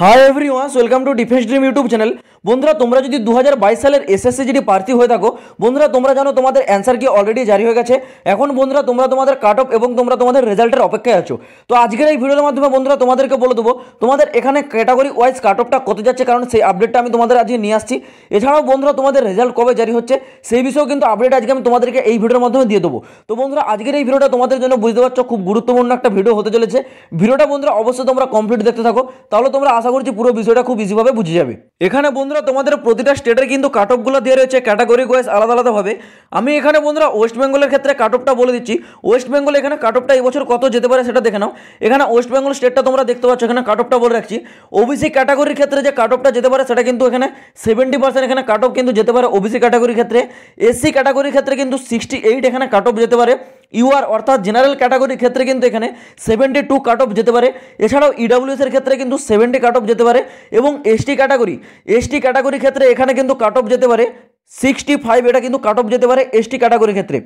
high every ones welcome to defence dream YouTube channel বন্ধুরা তোমরা যদি দু সালের এসএসসি যদি প্রার্থী হয়ে থাকো বন্ধুরা তোমরা জানো তোমাদের অ্যান্সার কি অলরেডি জারি হয়ে গেছে এখন বন্ধুরা তোমরা তোমাদের কাট অফ এবং তোমরা তোমাদের রেজাল্টের অপেক্ষায় আছো তো আজকের এই ভিডিওর মাধ্যমে বন্ধুরা তোমাদেরকে বলে দেবো তোমাদের এখানে ক্যাটাগরি ওয়াইজ কাট অফটা কত যাচ্ছে কারণ সেই আপডেটটা আমি তোমাদের আজকে নিয়ে আসছি এছাড়াও বন্ধুরা তোমাদের রেজাল্ট কবে জারি হচ্ছে সেই বিষয়েও কিন্তু আপডেট আজকে আমি তোমাদেরকে এই ভিডিওর মাধ্যমে দিয়ে দেবো তো বন্ধুরা আজকের এই ভিডিওটা তোমাদের জন্য বুঝতে পারছো খুব গুরুত্বপূর্ণ একটা ভিডিও হতে চলেছে ভিডিওটা বন্ধুরা অবশ্যই তোমরা কমপ্লিট দেখতে থাকো তাহলে তোমরা আশা আশা করছি পুরো বিষয়টা খুব ইজিভাবে বুঝে যাবে এখানে বন্ধুরা তোমাদের প্রতিটা স্টেটের কিন্তু কাট অফগুলো দেওয়া রয়েছে ক্যাটাগরি ওয়াইজ আলাদা আলাদাভাবে আমি এখানে বন্ধুরা ওয়েস্ট বেঙ্গলের ক্ষেত্রে কাট অফটা বলে দিচ্ছি ওয়েস্ট বেঙ্গল এখানে কাট অফটা এবছর কত যেতে পারে সেটা দেখে নাও এখানে ওয়েস্ট বেঙ্গল স্টেটটা তোমরা দেখতে পাচ্ছ এখানে কাট অফটা বলে রাখছি ওবিসি ক্যাটাগরির ক্ষেত্রে যে কাট অফটা যেতে পারে সেটা কিন্তু এখানে সেভেন্টি পার্সেন্ট এখানে কাট অফ কিন্তু যেতে পারে ওবিসি ক্যাটাগরির ক্ষেত্রে এসসি ক্যাটাগরির ক্ষেত্রে কিন্তু সিক্সটি এইট এখানে কাট অফ যেতে পারে ইউআর অর্থাৎ জেনারেল ক্যাটাগরির ক্ষেত্রে কিন্তু এখানে সেভেন্টি টু কাট অফ যেতে পারে এছাড়াও ইডাব্লিউএসের e ক্ষেত্রে কিন্তু সেভেন্টি কাট অফ যেতে পারে এবং এসটি ক্যাটাগরি এসটি ক্যাটাগরির ক্ষেত্রে এখানে কিন্তু কাট অফ যেতে পারে সিক্সটি ফাইভ এটা কিন্তু কাট অফ যেতে পারে এসটি ক্যাটাগরির ক্ষেত্রে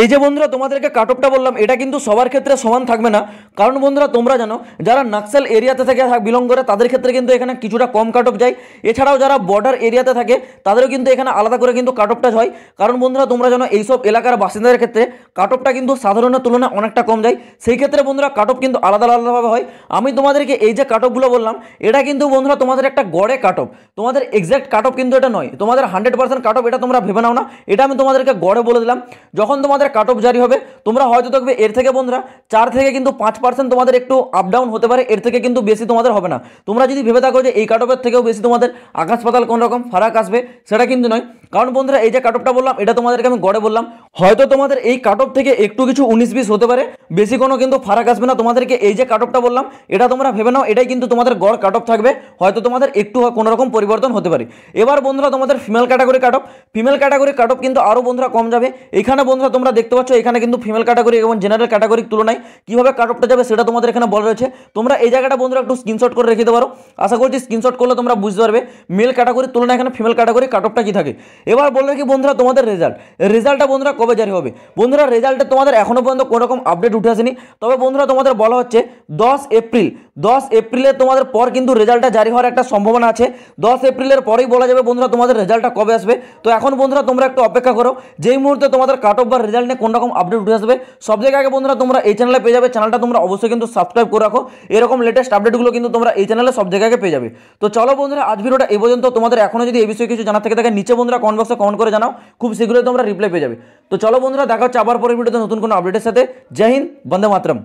এই যে বন্ধুরা তোমাদেরকে কাটপটা বললাম এটা কিন্তু সবার ক্ষেত্রে সমান থাকবে না কারণ বন্ধুরা তোমরা জানো যারা নাকসাল এরিয়াতে থেকে বিলং করে তাদের ক্ষেত্রে কিন্তু এখানে কিছুটা কম কাট যায় এছাড়াও যারা বর্ডার এরিয়াতে থাকে তাদেরও কিন্তু এখানে আলাদা করে কিন্তু কাটপটা হয় কারণ বন্ধুরা তোমরা জানো এইসব এলাকার বাসিন্দাদের ক্ষেত্রে কাটপটা কিন্তু সাধারণের তুলনায় অনেকটা কম যায় সেই ক্ষেত্রে বন্ধুরা কাটপ কিন্তু আলাদা আলাদাভাবে হয় আমি তোমাদেরকে এই যে কাটপগুলো বললাম এটা কিন্তু বন্ধুরা তোমাদের একটা গড়ে কাটপ তোমাদের এক্স্যাক্ট কাটপ কিন্তু এটা নয় তোমাদের হান্ড্রেড পার্সেন্ট কাটপ এটা তোমরা ভেবে নাও না এটা আমি তোমাদেরকে গড়ে বলে দিলাম যখন তোমাদের কাট অফ জারি হবে তোমরা হয়তো দেখবে এর থেকে বন্ধুরা চার থেকে কিন্তু পাঁচ পার্সেন্ট তোমাদের একটু আপ ডাউন হতে পারে এর থেকে কিন্তু বেশি তোমাদের হবে না তোমরা যদি ভেবে থাকো যে এই কাট অফের থেকেও বেশি তোমাদের আকাশ পাতাল কোন রকম ফারাক আসবে সেটা কিন্তু নয় কারণ বন্ধুরা এই যে কাট অফটা বললাম এটা তোমাদেরকে আমি গড়ে বললাম হয়তো তোমাদের এই কাট অফ থেকে একটু কিছু উনিশ বিশ হতে পারে বেশি কোনো কিন্তু ফারাক আসবে না তোমাদেরকে এই যে কাট অফটা বললাম এটা তোমরা ভেবে নাও এটাই কিন্তু তোমাদের গড় কাট অফ থাকবে হয়তো তোমাদের একটু কোনো রকম পরিবর্তন হতে পারে এবার বন্ধুরা তোমাদের female category cut off female category cut off কিন্তু আরও বন্ধুরা কম যাবে এখানে বন্ধুরা তোমরা দেখতে পাচ্ছ এখানে কিন্তু ফিমেল ক্যাটাগরি এবং জেনারেল ক্যাটাগরির তুলনায় কীভাবে কাট অফটা যাবে সেটা তোমাদের এখানে বলা রয়েছে তোমরা এই জায়গাটা বন্ধুরা একটু স্ক্রিনশট করে রেখে দিতে পারো আশা করছি স্ক্রিনশট করলে তোমরা বুঝতে পারবে মেল ক্যাটাগরির তুলনায় এখানে ফিমেল ক্যাটাগরি কাট অফটা কী থাকে এবার বললে কি বন্ধুরা তোমাদের রেজাল্ট রেজাল্টটা বন্ধুরা কবে জারি হবে বন্ধুরা রেজাল্টে তোমাদের এখনও পর্যন্ত কোনোরকম আপডেট উঠে আসেনি তবে বন্ধুরা তোমাদের বলা হচ্ছে দশ এপ্রিল দশ এপ্রিলে তোমাদের পর কিন্তু রেজাল্টটা জারি হওয়ার একটা সম্ভাবনা আছে দশ এপ্রিলের পরেই বলা যাবে বন্ধুরা তোমাদের রেজাল্টটা কবে আসবে তো এখন বন্ধুরা তোমরা একটু অপেক্ষা করো যেই মুহূর্তে তোমাদের কাট অফ বা রেজাল্ট নিয়ে কোনোরকম আপডেট উঠে আসবে সব জায়গায় আগে বন্ধুরা তোমরা এই চ্যানেলে পেয়ে যাবে চ্যানেলটা তোমরা অবশ্যই কিন্তু সাবস্ক্রাইব করে রাখো এরকম লেটেস্ট আপডেটগুলো কিন্তু তোমরা এই চ্যানেলে সব জায়গায় পেয়ে যাবে তো চলো বন্ধুরা আজ ভিডিওটা এই পর্যন্ত তোমাদের এখনও যদি এই বিষয়ে কিছু জানার থেকে থাকে নিচে বন্ধুরা কমেন্ট বক্সে কমেন্ট করে জানাও খুব শীঘ্রই তোমরা রিপ্লাই পেয়ে যাবে তো চলো বন্ধুরা দেখা হচ্ছে আবার পরের ভিডিওতে নতুন কোনো আপডেটের সাথে জয় হিন্দ বন্দে মাতরম